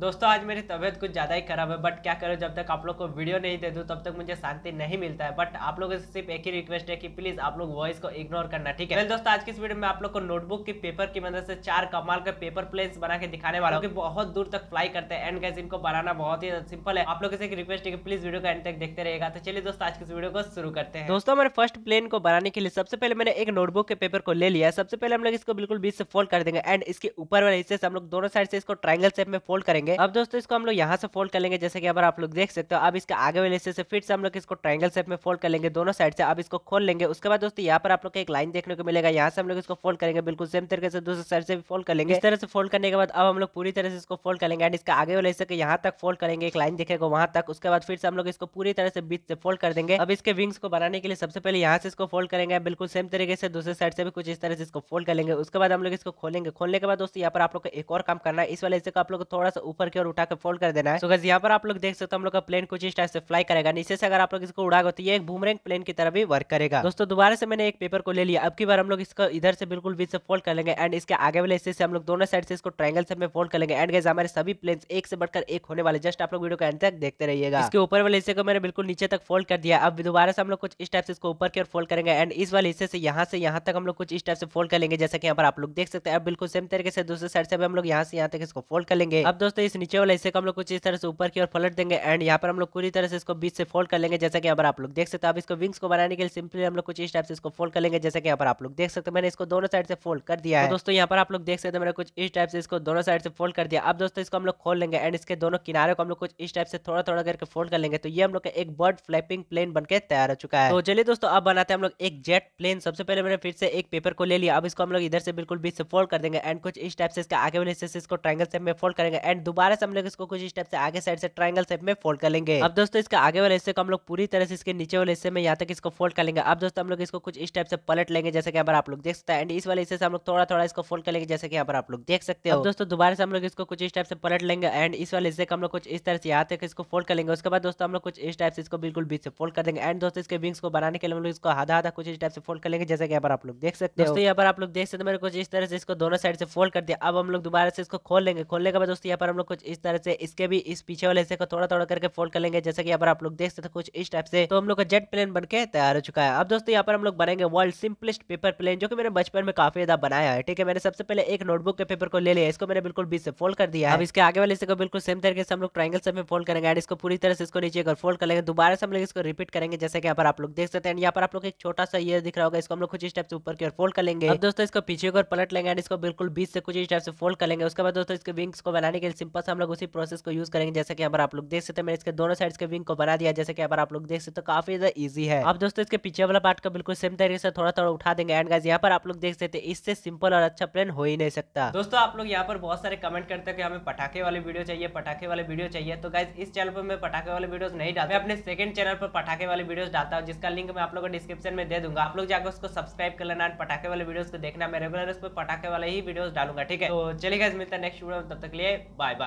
दोस्तों आज मेरी तबीयत कुछ ज़्यादा ही खराब है बट क्या करो जब तक आप लोग को वीडियो नहीं दे दूँ तब तक मुझे शांति नहीं मिलता है बट आप लोगों से सिर्फ एक ही रिक्वेस्ट है कि प्लीज़ आप लोग वॉइस को इग्नोर करना ठीक है दोस्तों आज की इस वीडियो में आप लोग को नोटबुक के पेपर की मदद से चार कमाल के पेपर प्लेन्स बना के दिखाने वाला हूँ बहुत दूर तक फ्लाई करते हैं एंड गैस इनको बनाना बहुत ही सिंपल है आप लोग से एक रिक्वेस्ट है कि प्लीज़ वीडियो का एंड तक देखते रहेगा तो चलिए दोस्तों आज की इस वीडियो को शुरू करते हैं दोस्तों हमारे फर्स्ट प्लेन को बनाने के लिए सबसे पहले मैंने एक नोटबुक के पेपर को ले लिया सबसे पहले हम लोग इसको बिल्कुल बीच से फोल्ड कर देंगे एंड इसके ऊपर वाले हिस्से से हम लोग दोनों साइड से इसको ट्राइंगल शेप में फोल्ड करेंगे लेंगे अब दोस्तों इसको हम लोग यहाँ से फोल्ड कर लेंगे जैसे कि अब आप लोग देख सकते हो अब इसके आगे वाले हिस्से से फिर से हम लोग इसको ट्राइंगल शेप में फोल्ड कर लेंगे दोनों साइड से अब इसको खोल लेंगे उसके बाद दोस्तों यहाँ पर आप लोग एक लाइन देखने को मिलेगा यहाँ से हम लोग इसको फोल्ड करेंगे बिल्कुल सेम तरीके से दूसरे साइड से भी फोल्ड कर लेंगे इस तरह से फोल्ड करने के बाद अब हम लोग पूरी तरह से इसको फोल्ड करेंगे एंड इसका आगे वाले हिस्से के यहाँ तक फोल्ड करेंगे एक लाइन देखेगा वहां तक उसके बाद फिर से हम लोग इसको पूरी तरह से बीच से फोल्ड कर देंगे अब इसके विंग्स को बनाने के लिए सबसे पहले यहाँ से इसको फोल्ड करेंगे बिल्कुल सेम तरीके से दूसरे साइड से भी कुछ इस तरह से इसको फोल्ड कर लेंगे उसके बाद हम लोग इसको खोलेंगे खोलने के बाद दोस्तों यहाँ पर आप लोग को एक और काम करना है इस वाले हिस्से को आप लोग थोड़ा सा ऊपर की ओर उठाकर फोल्ड कर देना है तो so, यहाँ पर आप लोग देख सकते हो हम लोग का प्लेन कुछ इस टाइप से फ्लाई करेगा नीचे से अगर आप लोग इसको उड़ाओगे तो ये एक बुमरेंग प्लेन की तरह भी वर्क करेगा दोस्तों दोबारा से मैंने एक पेपर को ले लिया अब की बार हम लोग इसको इधर से बिल्कुल बीच से फोल्ड कर लेंगे एंड इसके आगे वाले हिस्से से हम लोग दोनों साइड से इसको ट्राइंगल से फोल्ड कर लेंगे एंड गैस हमारे सभी प्लेन एक से बढ़कर एक होने वाले जस्ट आप लोग वीडियो के एंड तक देखते रहिएगा इसके ऊपर वाले हिस्से को मैंने बिल्कुल नीचे तक फोल्ड कर दिया अब दोबारा से हम लोग कुछ इस टाइप से इसको ऊपर की ओर फोल्ड करेंगे एंड इस वाले हिस्से से यहाँ से यहाँ तक हम लोग कुछ इस टाइप से फोल्ड कर लेंगे जैसे कि यहाँ पर आप लोग देख सकते हैं अब बिल्कुल सेम तरीके से दूसरे साइड से भी हम लोग यहाँ से यहाँ तक इसको फोल्ड कर लेंगे अब दोस्तों इस नीचे वाले हिस्से को हम लोग कुछ इस तरह से ऊपर की ओर पलट देंगे एंड यहाँ पर हम लोग पूरी तरह से इसको बीच से फोल्ड कर लेंगे जैसा कि यहाँ पर आप लोग देख सकते हैं आप इसको विंग्स को बनाने के लिए सिंपली हम लोग कुछ इस टाइप से इसको फोल्ड कर लेंगे जैसा कि यहाँ पर आप लोग देख सकते मैंने इसको दोनों साइड से फोल्ड कर दिया तो है दोस्तों यहाँ पर आप लोग देख सकते हैं मैंने कुछ इस टाइप से इसको दोनों साइड से फोल्ड कर दिया अब दोस्तों इसको हम लोग खोल लेंगे एंड इसके दोनों किनारे को हम लोग कुछ इस टाइप से थोड़ा थोड़ा करके फोल्ड कर लेंगे तो ये हम लोग का एक बर्ड फ्लैपिंग प्लेन बनकर तैयार हो चुका है तो चलिए दोस्तों अब बनाते हैं हम लोग एक जेट प्लेन सबसे पहले मैंने फिर से एक पेपर को ले लिया अब इसको हम लोग इधर से बिल्कुल बीच से फोल्ड कर देंगे एंड कुछ इस टाइप से इसके आगे वाले हिस्से से इसको ट्राइंगल से फोल्ड करेंगे एंड दोबारा से हम लोग इसको कुछ स्टेप से आगे साइड से ट्राइंगल शेप में फोल्ड कर लेंगे अब दोस्तों इसके आगे वाले हिस्से को हम लोग पूरी तरह से इसके नीचे वाले हिस्से में यहाँ तक इसको फोल्ड कर लेंगे अब दोस्तों हम लोग इसको कुछ इस टाइप से पलट लेंगे जैसे कि आप लोग देख सकते हैं एंड इस वाले हिस्से से हम लोग थोड़ा थोड़ा इसको फोल्ड कर लेंगे जैसे कि यहाँ पर आप लोग देख सकते हो दोस्तों दोबारा से हम लोग इसको कुछ इस टाइप से पलट लेंगे एंड इस वाले हिस्से को हम लोग कुछ इस तरह से यहाँ तक इसको फोल्ड कर लेंगे उसके बाद दोस्तों हम लोग कुछ इस टाइप से इसको बिल्कुल बीच से फोल्ड कर देंगे एंड दोस्तों इसके विंग्स को बनाने के लिए हम लोग इसको आधा आधा कुछ इस टाइप से फोल्ड कर लेंगे जैसे कि यहाँ पर आप लोग देख सकते हो यहाँ पर आप लोग देख सकते हैं कुछ इस तरह से इसको दोनों साइड से फोल्ड कर दिया अब हम लोग दोबारा से इसको खोल लेंगे खोलने के बाद दोस्तों यहाँ पर हम लोग कुछ इस तरह से इसके भी इस पीछे वाले हिस्से को थोड़ा थोड़ा करके फोल्ड कर लेंगे जैसे कि यहाँ पर आप लोग देख सकते कुछ इस टाइप से तो हम लोग का जेट प्लेन बन के तैयार हो चुका है अब दोस्तों यहाँ पर हम लोग बनेंगे वर्ल्ड सिंपलेस्ट पेपर प्लेन जो कि मैंने बचपन में काफी ज्यादा बनाया है ठीक है मैंने सबसे पहले एक नोटबुक के पेपर को ले लिया इसको मैंने बिल्कुल बीच से फोल्ड कर दिया अब इसके आगे वाले हिस्से को बिल्कुल सेम तरीके से हम लोग ट्राइंगल से फोल्ड करेंगे एंड इसको पूरी तरह से इसको नीचे अगर फोल्ड करेंगे दोबारा से हम लोग इसको रिपीट करेंगे जैसे कि यहाँ पर आप लोग देख सकते हैं यहाँ पर आप लोग एक छोटा सा ये दिख रहा होगा इसको हम लोग कुछ इस टाइप से ऊपर की ओर फोल्ड कर लेंगे अब दोस्तों इसको पीछे की ओर पलट लेंगे एंड इसको बिल्कुल बीच से कुछ इस टाइप से फोल्ड कर लेंगे उसके बाद दोस्तों इसके विंग्स को बनाने के लिए सिंपल सिंपल से हम लोग उसी प्रोसेस को यूज करेंगे जैसे कि यहाँ पर आप लोग देख सकते हैं मैंने इसके दोनों साइड के विंग को बना दिया जैसे कि तो यहाँ पर आप लोग देख सकते हो काफी ज्यादा ईजी है आप दोस्तों इसके पीछे वाला पार्ट को बिल्कुल सेम तरीके से थोड़ा थोड़ा उठा देंगे एंड गाइज यहाँ पर आप लोग देख सकते इससे सिंपल और अच्छा प्लेन हो ही नहीं सकता दोस्तों आप लोग यहाँ पर बहुत सारे कमेंट करते हैं कि हमें पटाखे वाले वीडियो चाहिए पटाखे वाले वीडियो चाहिए तो गाइज इस चैनल पर मैं पटाखे वाले वीडियो नहीं डालता मैं अपने सेकंड चैनल पर पटाखे वाले वीडियो डालता हूँ जिसका लिंक मैं आप लोगों को डिस्क्रिप्शन में दे दूंगा आप लोग जाकर उसको सब्सक्राइब कर लेना पटाखे वाले वीडियो को देखना मैं रेगुलर उस पर पटाखे वाले ही वीडियो डालूंगा ठीक है तो चलिए गाइज मिलता है नेक्स्ट वीडियो तब तक लिए बाय बाय